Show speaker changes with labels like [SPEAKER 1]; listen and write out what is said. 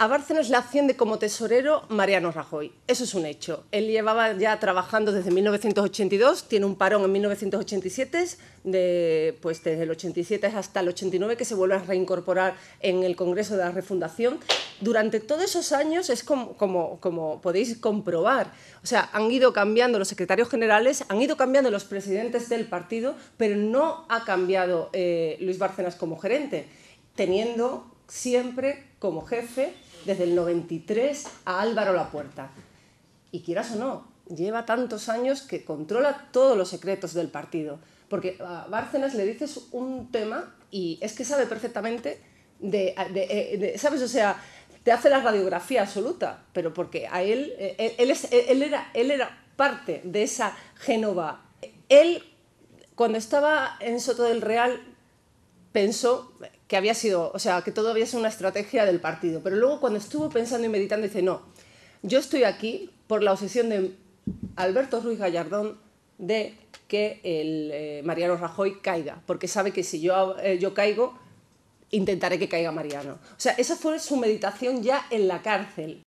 [SPEAKER 1] A Bárcenas le asciende como tesorero Mariano Rajoy. Eso es un hecho. Él llevaba ya trabajando desde 1982, tiene un parón en 1987, de, pues desde el 87 hasta el 89 que se vuelve a reincorporar en el Congreso de la Refundación. Durante todos esos años es como, podéis comprobar. O sea, han ido cambiando los secretarios generales, han ido cambiando los presidentes del partido, pero no ha cambiado eh, Luis Bárcenas como gerente, teniendo siempre como jefe desde el 93 a Álvaro la puerta Y quieras o no, lleva tantos años que controla todos los secretos del partido. Porque a Bárcenas le dices un tema y es que sabe perfectamente de, eh, ¿sabes? O sea, te hace la radiografía absoluta, pero porque a él, eh, eh, él, era, él era parte de esa Génova. Él, cuando estaba en Soto del Real, pensó que había sido, o sea, que todo había sido una estrategia del partido. Pero luego cuando estuvo pensando y meditando dice, no, yo estoy aquí por la obsesión de Alberto Ruiz Gallardón de que el eh, Mariano Rajoy caiga, porque sabe que si yo, eh, yo caigo, intentaré que caiga Mariano. O sea, esa fue su meditación ya en la cárcel.